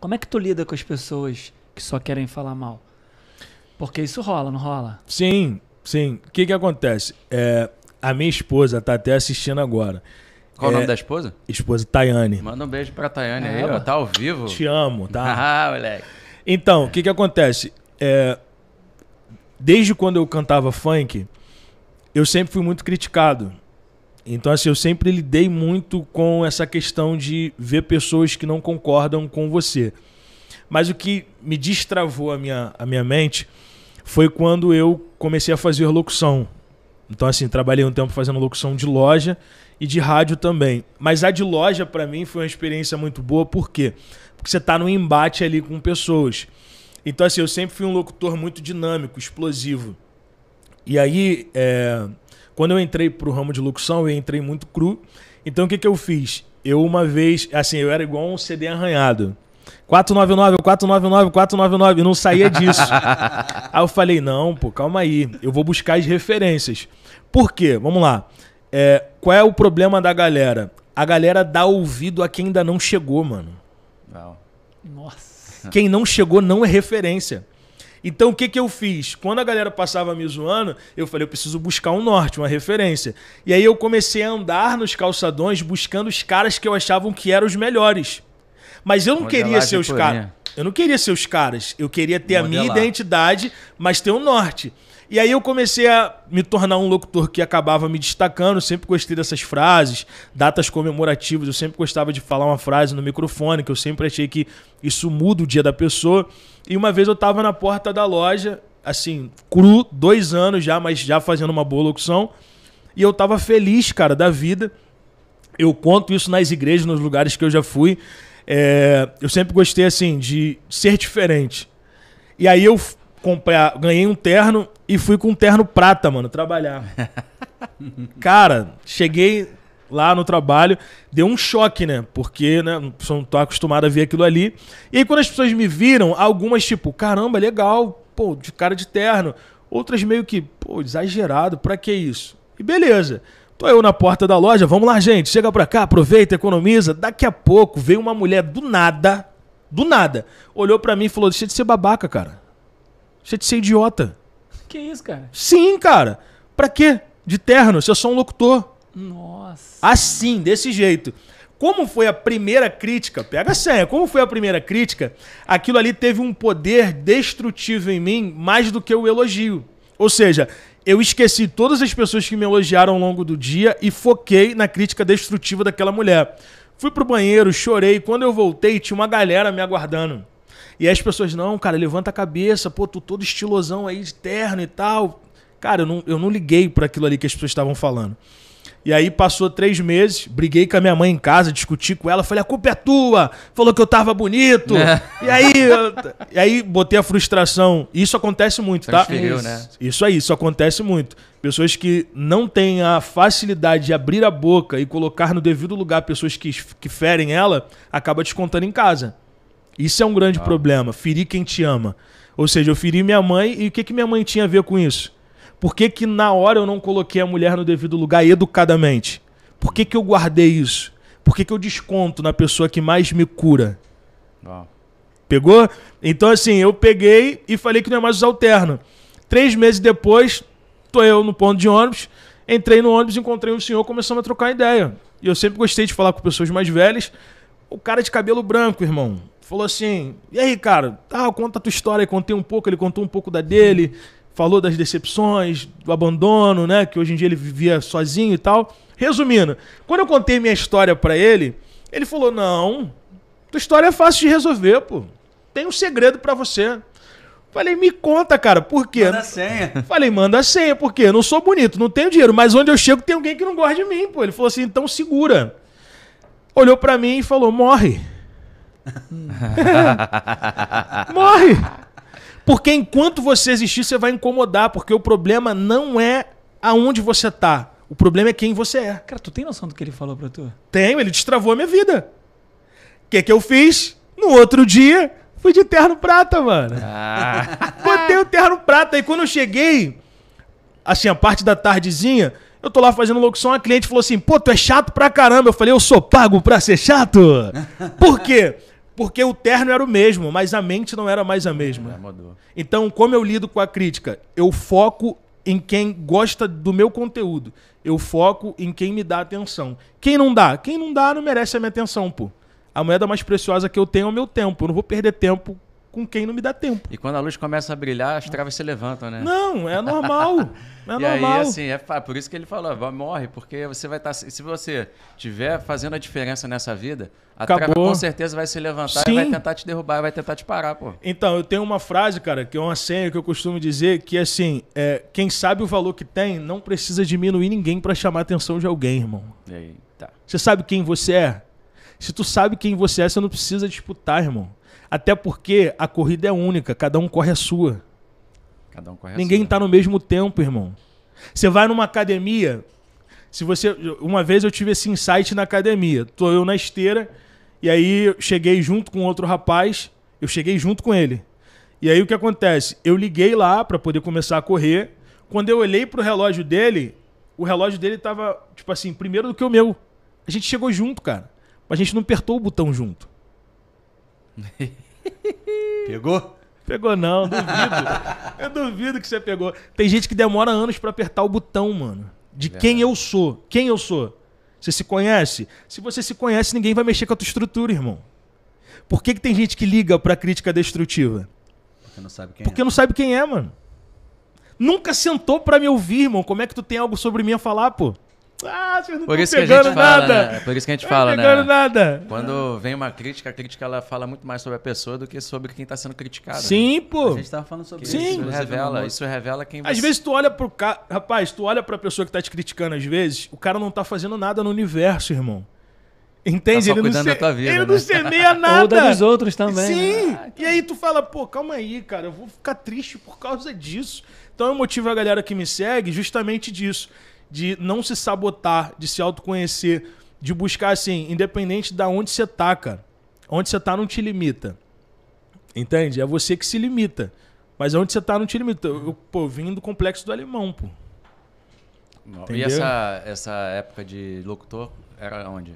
Como é que tu lida com as pessoas que só querem falar mal? Porque isso rola, não rola? Sim, sim. O que, que acontece? É, a minha esposa está até assistindo agora. Qual é, o nome da esposa? Esposa Tayane. Manda um beijo pra Tayane é, aí, ó, tá ao vivo. Te amo, tá? ah, moleque. Então, o que que acontece? É, desde quando eu cantava funk, eu sempre fui muito criticado. Então, assim, eu sempre lidei muito com essa questão de ver pessoas que não concordam com você. Mas o que me destravou a minha, a minha mente foi quando eu comecei a fazer locução. Então, assim, trabalhei um tempo fazendo locução de loja e de rádio também. Mas a de loja, para mim, foi uma experiência muito boa, por quê? Porque você tá no embate ali com pessoas. Então, assim, eu sempre fui um locutor muito dinâmico, explosivo. E aí, é, quando eu entrei pro ramo de locução, eu entrei muito cru. Então o que, que eu fiz? Eu uma vez, assim, eu era igual um CD arranhado. 499, 499, 499, não saía disso. aí eu falei, não, pô, calma aí, eu vou buscar as referências. Por quê? Vamos lá. É, qual é o problema da galera? A galera dá ouvido a quem ainda não chegou, mano. Não. Nossa. Quem não chegou não é referência. Então o que, que eu fiz? Quando a galera passava me zoando, eu falei, eu preciso buscar um norte, uma referência. E aí eu comecei a andar nos calçadões buscando os caras que eu achavam que eram os melhores. Mas eu não é queria ser os caras. Eu não queria ser os caras. Eu queria ter Modelar. a minha é identidade, mas ter um norte. E aí eu comecei a me tornar um locutor que acabava me destacando, sempre gostei dessas frases, datas comemorativas, eu sempre gostava de falar uma frase no microfone, que eu sempre achei que isso muda o dia da pessoa. E uma vez eu tava na porta da loja, assim, cru, dois anos já, mas já fazendo uma boa locução, e eu tava feliz, cara, da vida. Eu conto isso nas igrejas, nos lugares que eu já fui. É, eu sempre gostei, assim, de ser diferente. E aí eu comprar, ganhei um terno e fui com um terno prata, mano, trabalhar. Cara, cheguei lá no trabalho, deu um choque, né? Porque, né, não tô acostumado a ver aquilo ali. E aí, quando as pessoas me viram, algumas tipo, caramba, legal, pô, de cara de terno. Outras meio que, pô, exagerado, pra que isso? E beleza. Tô eu na porta da loja, vamos lá, gente, chega pra cá, aproveita, economiza. Daqui a pouco veio uma mulher do nada, do nada, olhou pra mim e falou: deixa de ser babaca, cara. Você de ser idiota. Que isso, cara? Sim, cara. Pra quê? De terno, se eu sou um locutor. Nossa. Assim, desse jeito. Como foi a primeira crítica, pega a senha, como foi a primeira crítica, aquilo ali teve um poder destrutivo em mim mais do que o elogio. Ou seja, eu esqueci todas as pessoas que me elogiaram ao longo do dia e foquei na crítica destrutiva daquela mulher. Fui pro banheiro, chorei, quando eu voltei tinha uma galera me aguardando. E as pessoas, não, cara, levanta a cabeça, pô, tu todo estilosão aí de terno e tal. Cara, eu não, eu não liguei para aquilo ali que as pessoas estavam falando. E aí passou três meses, briguei com a minha mãe em casa, discuti com ela, falei, a culpa é tua, falou que eu tava bonito. É. E aí, eu, e aí botei a frustração. Isso acontece muito, Você tá? Feriu, isso, né? isso aí, isso acontece muito. Pessoas que não têm a facilidade de abrir a boca e colocar no devido lugar pessoas que, que ferem ela, acaba descontando em casa. Isso é um grande ah. problema. Ferir quem te ama. Ou seja, eu feri minha mãe e o que, que minha mãe tinha a ver com isso? Por que, que na hora eu não coloquei a mulher no devido lugar educadamente? Por que, que eu guardei isso? Por que, que eu desconto na pessoa que mais me cura? Ah. Pegou? Então, assim, eu peguei e falei que não é mais os alterno. Três meses depois, tô eu no ponto de ônibus, entrei no ônibus, encontrei um senhor, começamos a trocar ideia. E eu sempre gostei de falar com pessoas mais velhas. O cara de cabelo branco, irmão falou assim: E aí, cara, tá, conta a tua história. Eu contei um pouco, ele contou um pouco da dele, falou das decepções, do abandono, né? Que hoje em dia ele vivia sozinho e tal. Resumindo, quando eu contei minha história para ele, ele falou: Não, tua história é fácil de resolver, pô. Tem um segredo para você. Falei, me conta, cara, por quê? Manda a senha. Falei, manda a senha, por quê? não sou bonito, não tenho dinheiro, mas onde eu chego tem alguém que não gosta de mim, pô. Ele falou assim, então segura. Olhou para mim e falou, morre. Morre! Porque enquanto você existir, você vai incomodar, porque o problema não é aonde você tá. O problema é quem você é. Cara, tu tem noção do que ele falou pra tu? Tenho, ele destravou a minha vida. O que que eu fiz? No outro dia, fui de terno prata, mano. Ah. Botei o terno prata. E quando eu cheguei, assim, a parte da tardezinha, eu tô lá fazendo locução, a cliente falou assim, pô, tu é chato pra caramba. Eu falei, eu sou pago pra ser chato? Por quê? Porque o terno era o mesmo, mas a mente não era mais a mesma. É, então, como eu lido com a crítica? Eu foco em quem gosta do meu conteúdo. Eu foco em quem me dá atenção. Quem não dá? Quem não dá não merece a minha atenção, pô. A moeda mais preciosa que eu tenho é o meu tempo. Eu não vou perder tempo com quem não me dá tempo. E quando a luz começa a brilhar, as travas se levantam, né? Não, é normal. É e normal. aí, assim, é por isso que ele falou morre, porque você vai estar. Tá, se você estiver fazendo a diferença nessa vida, a Acabou. trava com certeza vai se levantar Sim. e vai tentar te derrubar, vai tentar te parar, pô. Então, eu tenho uma frase, cara, que é uma senha que eu costumo dizer, que é assim, é, quem sabe o valor que tem, não precisa diminuir ninguém para chamar a atenção de alguém, irmão. Eita. Você sabe quem você é? Se tu sabe quem você é, você não precisa disputar, irmão. Até porque a corrida é única, cada um corre a sua. Cada um corre a Ninguém está no mesmo tempo, irmão. Você vai numa academia, se você uma vez eu tive esse insight na academia. Tô eu na esteira e aí cheguei junto com outro rapaz, eu cheguei junto com ele. E aí o que acontece? Eu liguei lá para poder começar a correr. Quando eu olhei pro relógio dele, o relógio dele tava tipo assim, primeiro do que o meu. A gente chegou junto, cara. Mas a gente não apertou o botão junto. Pegou? Pegou não, duvido. eu duvido que você pegou. Tem gente que demora anos para apertar o botão, mano. De é quem eu sou. Quem eu sou? Você se conhece? Se você se conhece, ninguém vai mexer com a tua estrutura, irmão. Por que, que tem gente que liga pra crítica destrutiva? Porque não sabe quem Porque é. não sabe quem é, mano. Nunca sentou pra me ouvir, irmão. Como é que tu tem algo sobre mim a falar, pô? Ah, vocês não por isso pegando que a gente nada. Fala, né? Por isso que a gente não fala, né? pegando né? nada. Quando vem uma crítica, a crítica ela fala muito mais sobre a pessoa do que sobre quem está sendo criticado. Né? Sim, né? pô. A gente estava falando sobre Sim. isso. Isso revela, isso revela quem você... Às vezes tu olha o cara... Rapaz, tu olha para a pessoa que está te criticando às vezes, o cara não está fazendo nada no universo, irmão. Entende? Tá ele não, se... Vida, ele né? não semeia nada. Ou da dos outros também. Sim. Né? E aí tu fala, pô, calma aí, cara, eu vou ficar triste por causa disso. Então eu é motivo a galera que me segue justamente disso de não se sabotar, de se autoconhecer, de buscar assim, independente da onde você tá, cara. Onde você tá não te limita. Entende? É você que se limita. Mas onde você tá não te limita. Eu, pô, vim do complexo do alemão, pô. Entendeu? E essa, essa época de locutor era onde?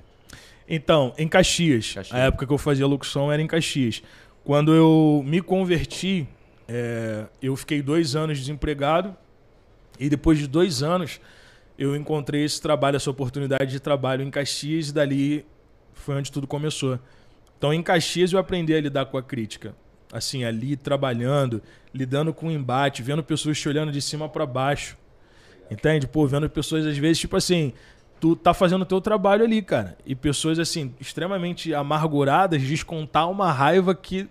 Então, em Caxias. Caxias. A época que eu fazia locução era em Caxias. Quando eu me converti, é, eu fiquei dois anos desempregado. E depois de dois anos, eu encontrei esse trabalho, essa oportunidade de trabalho em Caxias e dali foi onde tudo começou. Então, em Caxias, eu aprendi a lidar com a crítica. Assim, ali trabalhando, lidando com o embate, vendo pessoas te olhando de cima para baixo. Entende? Pô, vendo pessoas, às vezes, tipo assim, tu tá fazendo o teu trabalho ali, cara. E pessoas, assim, extremamente amarguradas, descontar uma raiva que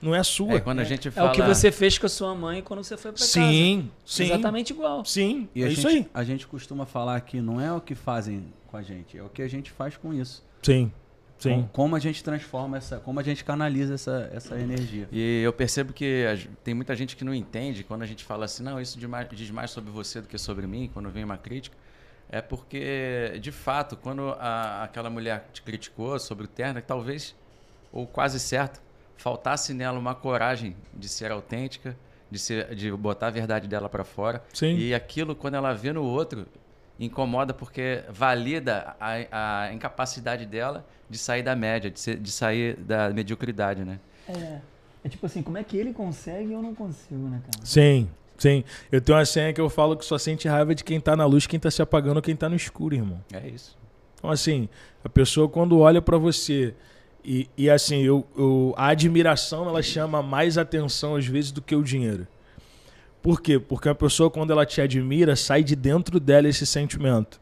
não é sua. É, quando a é. gente fala... é o que você fez com a sua mãe quando você foi para casa. Sim, sim. Exatamente igual. Sim, e é gente, isso aí. A gente costuma falar que não é o que fazem com a gente, é o que a gente faz com isso. Sim. Sim. Como, como a gente transforma essa, como a gente canaliza essa, essa energia. E eu percebo que tem muita gente que não entende quando a gente fala assim, não, isso diz mais sobre você do que sobre mim, quando vem uma crítica. É porque, de fato, quando a, aquela mulher te criticou sobre o terno, talvez, ou quase certo, faltasse nela uma coragem de ser autêntica, de, ser, de botar a verdade dela para fora. Sim. E aquilo, quando ela vê no outro, incomoda porque valida a, a incapacidade dela de sair da média, de, ser, de sair da mediocridade, né? É. É tipo assim, como é que ele consegue e eu não consigo, né, cara? Sim. Sim, eu tenho uma senha que eu falo que só sente raiva de quem tá na luz, quem tá se apagando, quem tá no escuro, irmão. É isso. Então, assim, a pessoa quando olha para você e, e assim, eu, eu, a admiração ela chama mais atenção às vezes do que o dinheiro. Por quê? Porque a pessoa, quando ela te admira, sai de dentro dela esse sentimento.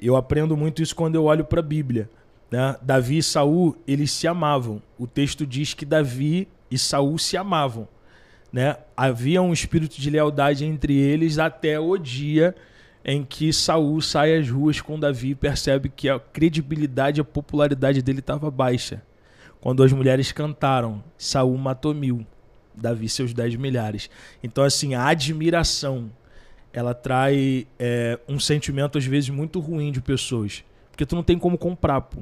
Eu aprendo muito isso quando eu olho para a Bíblia. Né? Davi e Saul, eles se amavam. O texto diz que Davi e Saul se amavam. Né? Havia um espírito de lealdade entre eles até o dia em que Saul sai às ruas com Davi e percebe que a credibilidade e a popularidade dele estava baixa. Quando as mulheres cantaram, Saul matou mil, Davi seus dez milhares. Então, assim, a admiração ela trai é, um sentimento às vezes muito ruim de pessoas, porque tu não tem como comprar, pô.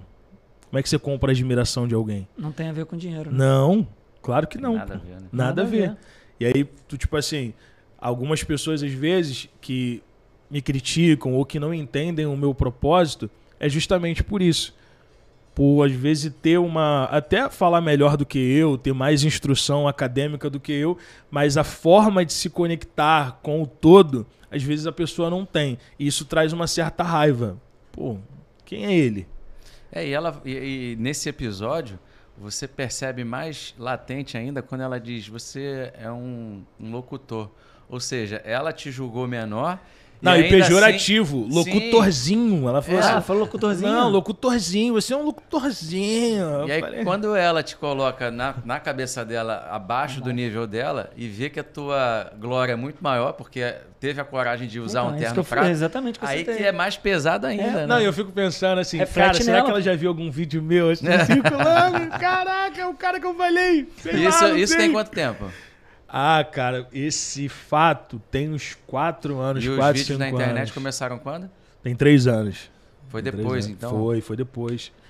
Como é que você compra a admiração de alguém? Não tem a ver com dinheiro. Né? Não, claro que não. nada pô. a ver. Né? Nada, nada a ver. ver. E aí, tu, tipo assim, algumas pessoas às vezes que me criticam ou que não entendem o meu propósito é justamente por isso. Por às vezes ter uma. até falar melhor do que eu, ter mais instrução acadêmica do que eu, mas a forma de se conectar com o todo, às vezes a pessoa não tem. E isso traz uma certa raiva. Pô, quem é ele? É, e, ela, e, e nesse episódio, você percebe mais latente ainda quando ela diz: você é um, um locutor. Ou seja, ela te julgou menor não, e, e pejorativo, assim, locutorzinho. Ela falou é. assim. Ah, falou locutorzinho. Não, locutorzinho, você é um locutorzinho. E aí, quando ela te coloca na, na cabeça dela, abaixo do nível dela, e vê que a tua glória é muito maior, porque teve a coragem de usar não, um é terno fraco. Exatamente. Que aí que é mais pesado é, ainda, é. né? Não, eu fico pensando assim, é cara, será nela? que ela já viu algum vídeo meu assim, circulando? Caraca, é o cara que eu falei. Sei isso lá, isso tem quanto tempo? Ah, cara, esse fato tem uns quatro anos, e quatro, os vídeos na internet anos. começaram quando? Tem três anos. Foi tem depois, anos. então? Foi, foi depois.